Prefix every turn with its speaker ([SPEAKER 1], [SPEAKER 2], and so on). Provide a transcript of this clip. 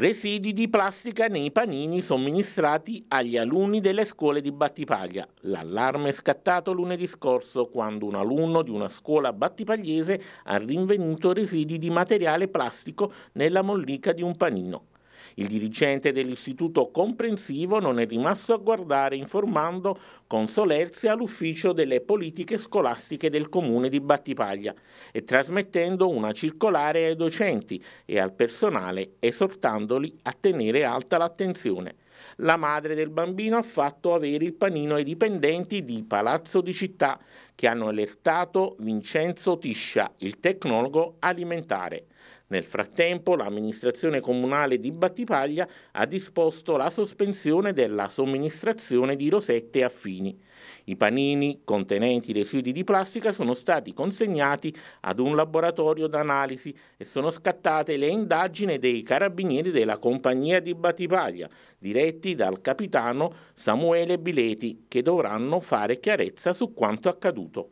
[SPEAKER 1] residui di plastica nei panini somministrati agli alunni delle scuole di Battipaglia. L'allarme è scattato lunedì scorso quando un alunno di una scuola battipagliese ha rinvenuto residui di materiale plastico nella mollica di un panino. Il dirigente dell'istituto comprensivo non è rimasto a guardare informando con solerzia l'ufficio delle politiche scolastiche del comune di Battipaglia e trasmettendo una circolare ai docenti e al personale esortandoli a tenere alta l'attenzione. La madre del bambino ha fatto avere il panino ai dipendenti di Palazzo di Città che hanno allertato Vincenzo Tiscia, il tecnologo alimentare. Nel frattempo l'amministrazione comunale di Battipaglia ha disposto la sospensione della somministrazione di rosette affini. I panini contenenti residui di plastica sono stati consegnati ad un laboratorio d'analisi e sono scattate le indagini dei carabinieri della compagnia di Battipaglia, diretti diretti dal capitano Samuele Bileti che dovranno fare chiarezza su quanto accaduto.